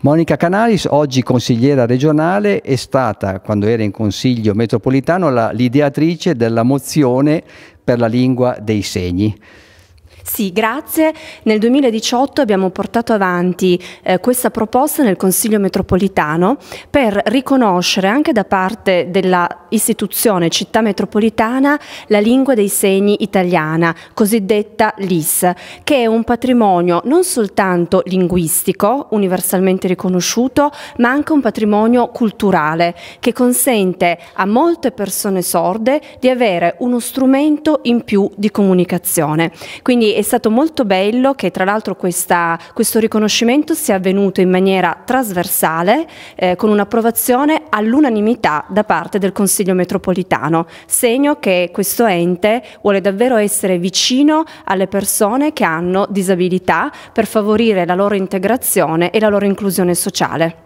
Monica Canalis, oggi consigliera regionale, è stata, quando era in Consiglio metropolitano, l'ideatrice della mozione per la lingua dei segni. Sì, grazie. Nel 2018 abbiamo portato avanti eh, questa proposta nel Consiglio metropolitano per riconoscere anche da parte dell'istituzione città metropolitana la lingua dei segni italiana, cosiddetta LIS, che è un patrimonio non soltanto linguistico, universalmente riconosciuto, ma anche un patrimonio culturale che consente a molte persone sorde di avere uno strumento in più di comunicazione. Quindi è stato molto bello che tra l'altro questo riconoscimento sia avvenuto in maniera trasversale eh, con un'approvazione all'unanimità da parte del Consiglio metropolitano, segno che questo ente vuole davvero essere vicino alle persone che hanno disabilità per favorire la loro integrazione e la loro inclusione sociale.